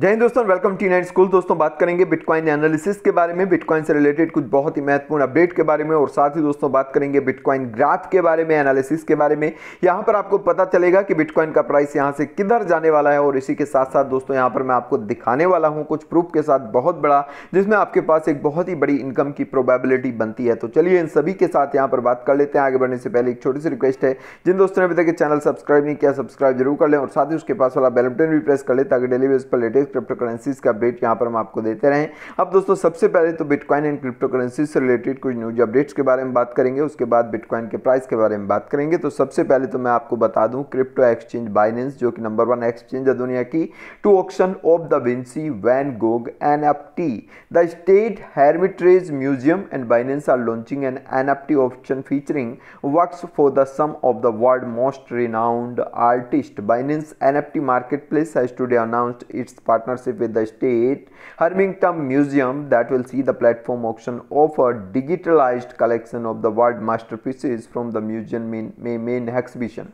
जय हिंद दोस्तों welcome T nine school दोस्तों बात करेंगे बिटकॉइन एनालिसिस के बारे में बिटकॉइन से रिलेटेड कुछ बहुत ही महत्वपूर्ण अपडेट के बारे में और साथ ही दोस्तों बात करेंगे बिटकॉइन ग्राफ के बारे में एनालिसिस के बारे में यहां पर आपको पता चलेगा कि बिटकॉइन का प्राइस यहां से किधर जाने वाला है और इसी के साथ साथ दोस्तों यहाँ पर मैं आपको दिखाने वाला हूँ कुछ प्रूफ के साथ बहुत बड़ा जिसमें आपके पास एक बहुत ही बड़ी इनकम की प्रोबेबिलिटी बनती है तो चलिए इन सभी के साथ यहाँ पर बात कर लेते हैं आगे बढ़ने से पहले एक छोटी सी रिक्वेस्ट है जिन दोस्तों ने अभी तक चैनल सब्सक्राइब नहीं किया सब्सक्राइब जरूर कर लें और साथ ही उसके पास वाला बेलबटन भी प्रेस कर ले ताकि डेली बेस पर लेटेस्ट सारे क्रिप्टो करेंसीज का अपडेट यहाँ पर हम आपको देते रहें अब दोस्तों सबसे पहले तो बिटकॉइन एंड क्रिप्टो करेंसीज से रिलेटेड कुछ न्यूज अपडेट्स के बारे में बात करेंगे उसके बाद बिटकॉइन के प्राइस के बारे में बात करेंगे तो सबसे पहले तो मैं आपको बता दूँ क्रिप्टो एक्सचेंज बाइनेंस जो कि नंबर वन एक्सचेंज है दुनिया की to auction of the Vinci Van Gogh N F T the State Hermitage Museum and Binance are launching an N F T option featuring work for the some of the world most renowned artist Binance NFT Marketplace has today announced its partnership with the state Hermington Museum that will see the platform auction offer digitalized collection of the world masterpieces from the museum main, main, main exhibition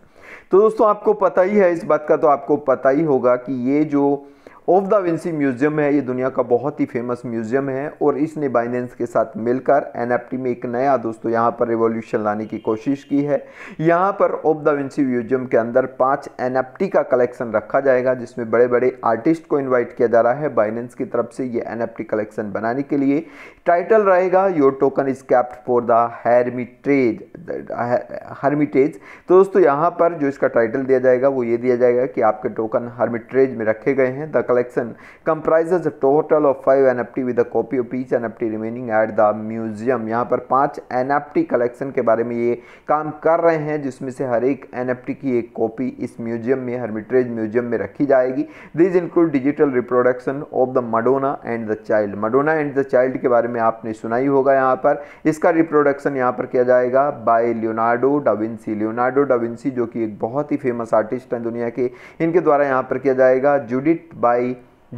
तो दोस्तों आपको पता ही है इस बात का तो आपको पता ही होगा कि ये जो ऑफ द विंसी म्यूजियम है ये दुनिया का बहुत ही फेमस म्यूजियम है और इसने बाइनेंस के साथ मिलकर एनएफटी में एक नया दोस्तों यहाँ पर रिवोल्यूशन लाने की कोशिश की है यहाँ पर ऑफ द विंसी म्यूजियम के अंदर पाँच एनएफटी का कलेक्शन रखा जाएगा जिसमें बड़े बड़े आर्टिस्ट को इन्वाइट किया जा रहा है बाइनेंस की तरफ से ये एन कलेक्शन बनाने के लिए टाइटल रहेगा your token is kept for the Hermitage Hermitage तो दोस्तों यहाँ पर जो इसका टाइटल दिया जाएगा वो ये दिया जाएगा कि आपके टोकन हरमिटेज में रखे गए हैं the collection comprises a total of five NFT with a copy of each NFT remaining at the museum यहाँ पर पांच NFT collection के बारे में ये काम कर रहे हैं जिसमें से हर एक NFT की एक copy इस museum में हर्मिटेज म्यूजियम में रखी जाएगी these include digital reproduction of the Madonna and the child Madonna and the child के बारे में आपने सुना ही होगा यहाँ पर इसका रिप्रोडक्शन यहाँ पर किया जाएगा by Leonardo da Vinci Leonardo da Vinci जो कि एक बहुत ही फेमस आर्टिस्ट हैं दुनिया के इनके द्वारा यहाँ पर किया जाएगा Judith by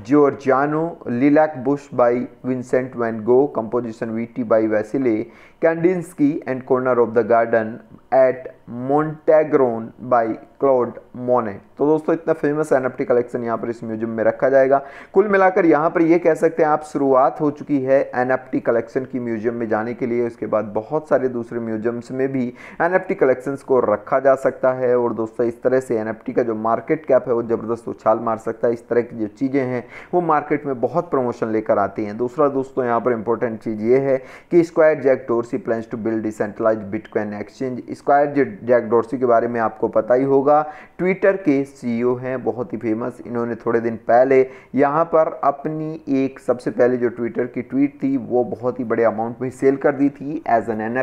Giorgiano, Lilac Bush by Vincent van Gogh, composition VT by Vasily Kandinsky, and Corner of the Garden at Montgeron by Claude Monet तो दोस्तों इतना फेमस टी कलेक्शन यहाँ पर इस म्यूजियम में रखा जाएगा कुल मिलाकर यहाँ पर ये कह सकते हैं आप शुरुआत हो चुकी है एनएफटी कलेक्शन की म्यूजियम में जाने के लिए उसके बाद बहुत सारे दूसरे म्यूजियम्स में भी एनएफटी कलेक्शन को रखा जा सकता है और दोस्तों इस तरह से एनएफटी का जो मार्केट कैप है वो ज़बरदस्त उछाल मार सकता है इस तरह की जो चीज़ें हैं वो मार्केट में बहुत प्रमोशन लेकर आती हैं दूसरा दोस्तों यहाँ पर इंपॉर्टेंट चीज़ ये है कि Square Jack Dorsey plans to build decentralise bitcoin exchange Square Z Jack Dorsey के बारे में आपको पता ही होगा ट्विटर के सीईओ e हैं बहुत ही फेमस इन्होंने थोड़े दिन पहले यहाँ पर अपनी एक सबसे पहले जो ट्विटर की ट्वीट थी वो बहुत ही बड़े अमाउंट में सेल कर दी थी एज एन एन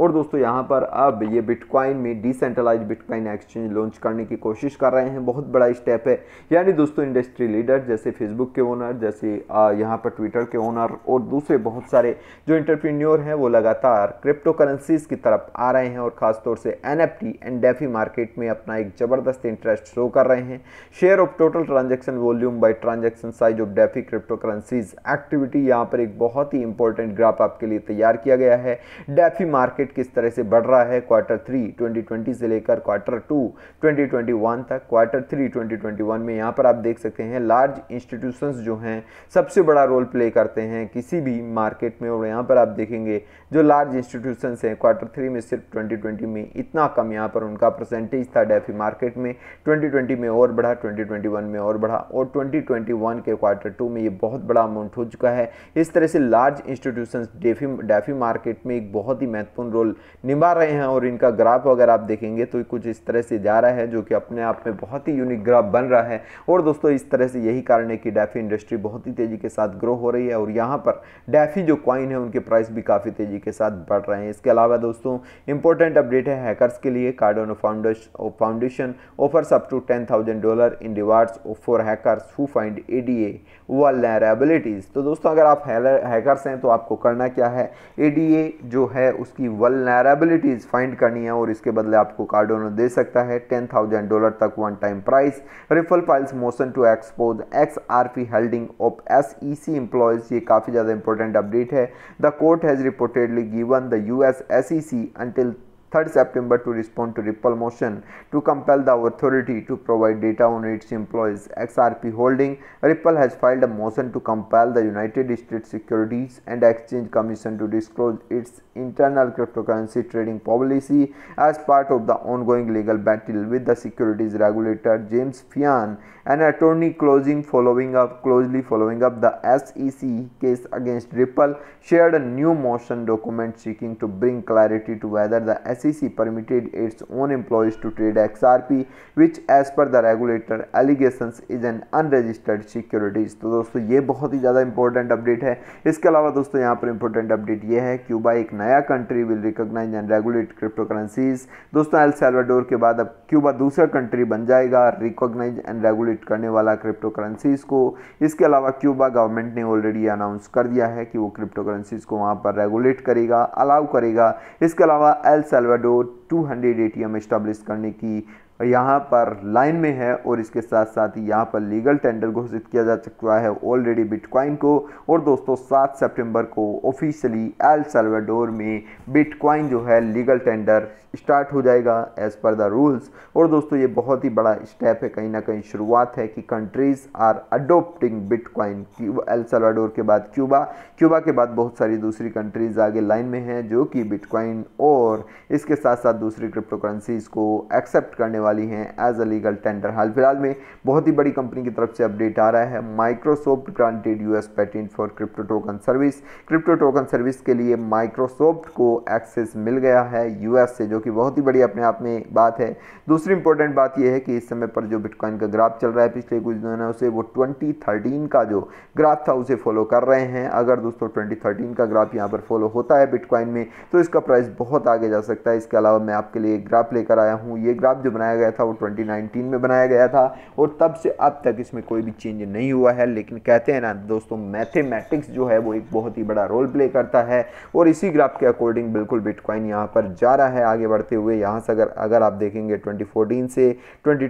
और दोस्तों यहाँ पर अब ये बिटकॉइन में डिसेंट्रलाइज बिटकॉइन एक्सचेंज लॉन्च करने की कोशिश कर रहे हैं बहुत बड़ा स्टेप है यानी दोस्तों इंडस्ट्री लीडर जैसे फेसबुक के ओनर जैसे यहाँ पर ट्विटर के ओनर और दूसरे बहुत सारे जो इंटरप्रीन्योर हैं वो लगातार क्रिप्टो करेंसीज की तरफ आ रहे हैं और ख़ासतौर से N F T and DeFi market में अपना एक ज़बरदस्त इंटरेस्ट शो कर रहे हैं share of total transaction volume by transaction size of DeFi crypto currencies activity यहाँ पर एक बहुत ही इंपॉर्टेंट ग्राफ आपके लिए तैयार किया गया है डेफी मार्केट किस तरह से बढ़ रहा है क्वार्टर थ्री ट्वेंटी ट्वेंटी से लेकर quarter two twenty twenty one तक quarter three twenty twenty one में यहाँ पर आप देख सकते हैं लार्ज इंस्टीट्यूशन जो हैं सबसे बड़ा रोल प्ले करते हैं किसी भी मार्केट में और यहाँ पर आप देखेंगे जो लार्ज इंस्टीट्यूशन हैं क्वार्टर थ्री में सिर्फ ट्वेंटी ट्वेंटी में कितना कम यहाँ पर उनका परसेंटेज था डेफी मार्केट में 2020 में और बढ़ा 2021 में और बढ़ा और 2021 के क्वार्टर टू में ये बहुत बड़ा अमाउंट हो चुका है इस तरह से large institution DeFi DeFi market में एक बहुत ही महत्वपूर्ण रोल निभा रहे हैं और इनका ग्राफ अगर आप देखेंगे तो कुछ इस तरह से जा रहा है जो कि अपने आप में बहुत ही यूनिक ग्राफ बन रहा है और दोस्तों इस तरह से यही कारण है कि डेफी इंडस्ट्री बहुत ही तेज़ी के साथ ग्रो हो रही है और यहाँ पर डेफी जो क्वाइन है उनके प्राइस भी काफ़ी तेज़ी के साथ बढ़ रहे हैं इसके अलावा दोस्तों इंपॉर्टेंट अपडेट है हैकर हैकर्स के लिए Cardano Foundation foundation offers up to ten thousand dollar in rewards for hackers who find A D A vulnerabilities तो दोस्तों अगर आप हैकर्स हैं तो आपको करना क्या है ए डी ए जो है उसकी वलनेरेबिलिटीज़ फाइंड करनी है और इसके बदले आपको कार्डोनो दे सकता है टेन थाउजेंड डॉलर तक one time price Ripple files motion to expose X R P holding of S E C employees ये काफ़ी ज़्यादा इंपॉर्टेंट अपडेट है the court has reportedly given the U S S E C until 3rd September to respond to Ripple motion to compel the authority to provide data on its employees. XRP Holding Ripple has filed a motion to compel the United States Securities and Exchange Commission to disclose its internal cryptocurrency trading policy as part of the ongoing legal battle with the securities regulator James Fian, an attorney closing following up closely following up the SEC case against Ripple shared a new motion document seeking to bring clarity to whether the SEC SEC permitted its own employees to trade XRP, which as per the regulator allegations is an unregistered securities. तो दोस्तों ये बहुत ही ज़्यादा important update है इसके अलावा दोस्तों यहाँ पर इंपॉर्टेंट अपडेट ये है क्यूबा एक नया country will recognise and regulate crypto currencies दोस्तों एल सेल्वाडोर के बाद अब क्यूबा दूसरा कंट्री बन जाएगा रिकोगनाइज एंड रेगुलेट करने वाला क्रिप्टो करेंसीज को इसके अलावा क्यूबा गवर्नमेंट ने ऑलरेडी अनाउंस कर दिया है कि वो क्रिप्टो करेंसीज को वहाँ पर रेगुलेट करेगा अलाउ करेगा इसके अलावा El Salvador aɖewo 200 M establish करने की यहाँ पर लाइन में है और इसके साथ साथ ही यहाँ पर लीगल टेंडर घोषित किया जा चुका है ऑलरेडी बिटकॉइन को और दोस्तों 7 सितंबर को ऑफिशियली एल सल्वाडोर में बिटकॉइन जो है लीगल टेंडर स्टार्ट हो जाएगा एज़ पर द रूल्स और दोस्तों ये बहुत ही बड़ा स्टेप है कहीं ना कहीं शुरुआत है कि countries are adopting bitcoin El Salvador के बाद क्यूबा क्यूबा के बाद बहुत सारी दूसरी कंट्रीज़ आगे लाइन में हैं जो कि बिटकॉइन और इसके साथ साथ दूसरी क्रिप्टो करेंसीज को एक्सेप्ट करने वाली हैं एज अ लीगल टेंडर हाल फिलहाल में बहुत ही बड़ी कंपनी की तरफ से अपडेट आ रहा है Microsoft granted US patent for crypto token service crypto token service के लिए माइक्रोसॉफ्ट को एक्सेस मिल गया है यूएस से जो कि बहुत ही बड़ी अपने आप में बात है दूसरी इंपॉर्टेंट बात यह है कि इस समय पर जो बिटकॉइन का ग्राफ चल रहा है पिछले कुछ दिनों से वो 2013 का जो ग्राफ था उसे फॉलो कर रहे हैं अगर दोस्तों 2013 का ग्राफ यहाँ पर फॉलो होता है बिटकॉइन में तो इसका प्राइस बहुत आगे जा सकता है इसके अलावा मैं आपके लिए एक ग्राफ लेकर आया हूँ ये ग्राफ जो बनाया गया था वो 2019 में बनाया गया था और तब से अब तक इसमें कोई भी चेंज नहीं हुआ है लेकिन कहते हैं ना दोस्तों मैथेमेटिक्स जो है वो एक बहुत ही बड़ा रोल प्ले करता है और इसी ग्राफ के अकॉर्डिंग बिल्कुल बिटकॉइन यहाँ पर जा रहा है आगे बढ़ते हुए यहाँ से अगर अगर आप देखेंगे ट्वेंटी से ट्वेंटी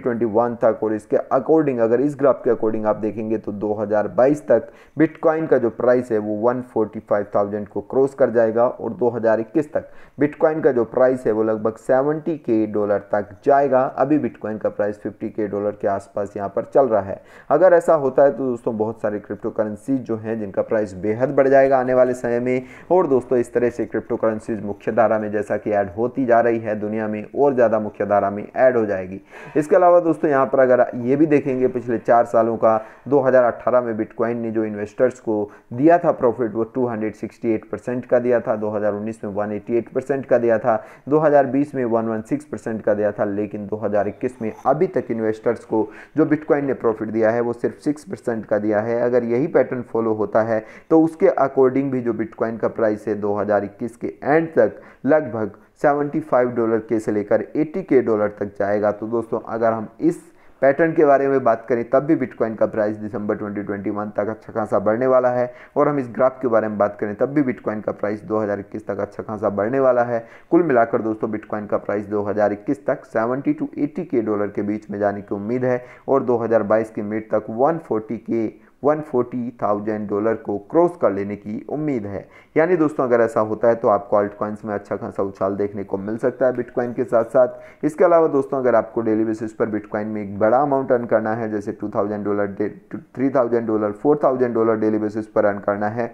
तक और इसके अकॉर्डिंग अगर इस ग्राफ के अकॉर्डिंग आप देखेंगे तो दो तक बिटकॉइन का जो प्राइस है वो वन को क्रॉस कर जाएगा और दो तक बिटकॉइन का जो प्राइस है वो लगभग लगभग 70 के डॉलर तक जाएगा अभी बिटकॉइन का प्राइस 50 के डॉलर के आसपास यहाँ पर चल रहा है अगर ऐसा होता है तो दोस्तों बहुत सारे क्रिप्टो करेंसीज जो हैं जिनका प्राइस बेहद बढ़ जाएगा आने वाले समय में और दोस्तों इस तरह से क्रिप्टो करेंसीज मुख्य धारा में जैसा कि ऐड होती जा रही है दुनिया में और ज़्यादा मुख्य धारा में ऐड हो जाएगी इसके अलावा दोस्तों यहाँ पर अगर ये भी देखेंगे पिछले चार सालों का दो में बिटकॉइन ने जो इन्वेस्टर्स को दिया था प्रॉफिट वो टू का दिया था दो में वन का दिया था दो 2020 में 116 परसेंट का दिया था लेकिन 2021 में अभी तक इन्वेस्टर्स को जो बिटकॉइन ने प्रॉफिट दिया है वो सिर्फ 6 परसेंट का दिया है अगर यही पैटर्न फॉलो होता है तो उसके अकॉर्डिंग भी जो बिटकॉइन का प्राइस है 2021 के एंड तक लगभग 75 डॉलर के से लेकर 80 के डॉलर तक जाएगा तो दोस्तों अगर हम इस पैटर्न के बारे में बात करें तब भी बिटकॉइन का प्राइस दिसंबर 2021 तक अच्छा खासा बढ़ने वाला है और हम इस ग्राफ के बारे में बात करें तब भी बिटकॉइन का प्राइस 2021 तक अच्छा खासा बढ़ने वाला है कुल मिलाकर दोस्तों बिटकॉइन का प्राइस 2021 तक 70 टू 80 के डॉलर के बीच में जाने की उम्मीद है और दो के मिड तक वन के 140,000 डॉलर को क्रॉस कर लेने की उम्मीद है यानी दोस्तों अगर ऐसा होता है तो आपको ऑल्ट कॉइन्स में अच्छा खासा उछाल देखने को मिल सकता है बिटकॉइन के साथ साथ इसके अलावा दोस्तों अगर आपको डेली बेसिस पर बिटकॉइन में एक बड़ा अमाउंट अर्न करना है जैसे two dollar three dollar four dollar daily basis पर अर्न करना है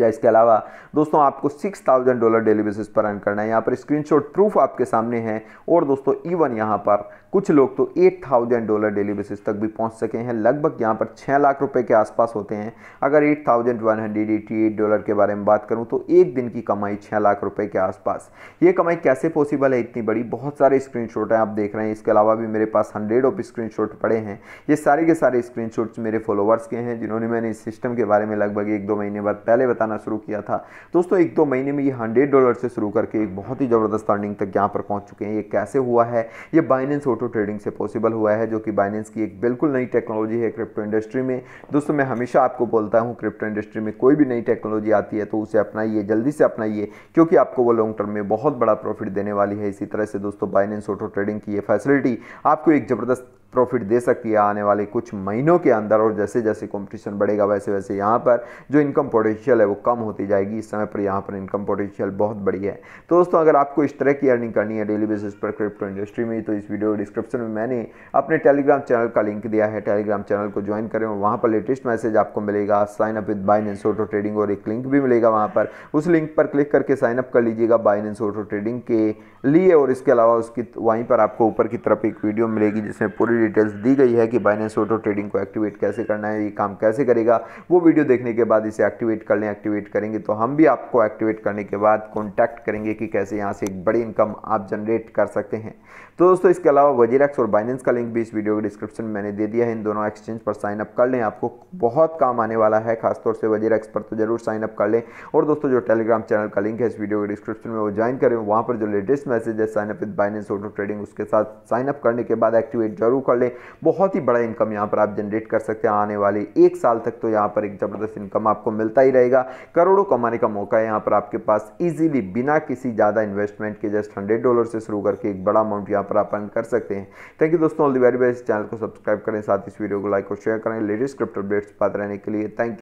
या इसके अलावा दोस्तों आपको six thousand dollar daily basis पर अर्न करना है यहाँ पर स्क्रीनशॉट प्रूफ आपके सामने है और दोस्तों इवन यहाँ पर कुछ लोग तो eight thousand dollar daily basis तक भी पहुँच सके हैं लगभग यहाँ पर छः लाख रुपए के आसपास होते हैं अगर eight thousand one hundred eighty eight dollar के बारे में बात करूँ तो एक दिन की कमाई छः लाख रुपये के आसपास ये कमाई कैसे पॉसिबल है इतनी बड़ी बहुत सारे स्क्रीन हैं आप देख रहे हैं इसके अलावा भी मेरे पास हंड्रेड ऑफ स्क्रीन पड़े हैं ये सारे के सारे स्क्रीन मेरे फॉलोअर्स के हैं जिन्होंने मैंने इस सिस्टम के बारे में लगभग एक दो महीने बाद पहले बताया बताना शुरू किया था दोस्तों एक दो महीने में ये हंड्रेड डॉलर से शुरू करके एक बहुत ही ज़बरदस्त अर्निंग तक यहाँ पर पहुँच चुके हैं ये कैसे हुआ है ये बाइनेंस ऑटो ट्रेडिंग से पॉसिबल हुआ है जो कि बाइनेंस की एक बिल्कुल नई टेक्नोलॉजी है क्रिप्टो इंडस्ट्री में दोस्तों मैं हमेशा आपको बोलता हूँ क्रिप्टो इंडस्ट्री में कोई भी नई टेक्नोलॉजी आती है तो उसे अपनाइए जल्दी से अपनाइए क्योंकि आपको वो लॉन्ग टर्म में बहुत बड़ा प्रॉफिट देने वाली है इसी तरह से दोस्तों बाइनेंस ऑटो ट्रेडिंग की ये फैसिलिटी आपको एक ज़बरदस्त प्रॉफिट दे सकती है आने वाले कुछ महीनों के अंदर और जैसे जैसे कंपटीशन बढ़ेगा वैसे वैसे यहाँ पर जो इनकम पोटेंशियल है वो कम होती जाएगी इस समय पर यहाँ पर इनकम पोटेंशियल बहुत बड़ी है तो दोस्तों अगर आपको इस तरह की अर्निंग करनी है डेली बेसिस पर क्रिप्टो इंडस्ट्री में तो इस वीडियो डिस्क्रिप्शन में मैंने अपने टेलीग्राम चैनल का लिंक दिया है टेलीग्राम चैनल को ज्वाइन करें और वहाँ पर लेटेस्ट मैसेज आपको मिलेगा sign up with Binance auto trading और एक लिंक भी मिलेगा वहाँ पर उस लिंक पर क्लिक करके साइन अप कर लीजिएगा बाइनेंस ऑटो ट्रेडिंग के लिए और इसके अलावा उसकी वहीं पर आपको ऊपर की तरफ एक वीडियो मिलेगी जिसमें पूरी डिटेल्स दी गई है कि बाइनेंस ऑटो ट्रेडिंग को एक्टिवेट कैसे करना है ये काम कैसे करेगा वो वीडियो देखने के बाद इसे एक्टिवेट कर लें एक्टिवेट करेंगे तो हम भी आपको एक्टिवेट करने के बाद कॉन्टैक्ट करेंगे कि कैसे यहाँ से एक बड़ी इनकम आप जनरेट कर सकते हैं तो दोस्तों इसके अलावा वजीरक्स और बाइनेंस का लिंक भी इस वीडियो के डिस्क्रिप्शन में मैंने दे दिया है इन दोनों एक्सचेंज पर साइन अप कर लें आपको बहुत काम आने वाला है खासतौर से वजीरक्स पर तो जरूर साइन अप कर लें और दोस्तों जो टेलीग्राम चैनल का लिंक है इस वीडियो के डिस्क्रिप्शन में वो ज्वाइन करें वहाँ पर जो लेटेस्ट मैसेज है sign up with Binance auto trading उसके साथ साइनअप करने के बाद एक्टिवेट जरूर कर लें बहुत ही बड़ा इनकम यहाँ पर आप जनरेट कर सकते हैं आने वाले एक साल तक तो यहाँ पर एक ज़बरदस्त इनकम आपको मिलता ही रहेगा करोड़ों कमाने का मौका है यहाँ पर आपके पास ईजिली बिना किसी ज़्यादा इन्वेस्टमेंट के जस्ट हंड्रेड डॉलर से शुरू करके एक बड़ा अमाउंट यहाँ पर आप अर्न कर सकते हैं थैंक यू दोस्तों all the very best channel को सब्सक्राइब करें साथ इस वीडियो को लाइक और शेयर करें लेटेस्ट क्रिप्ट अपडेट्स पाते रहने के लिए थैंक यू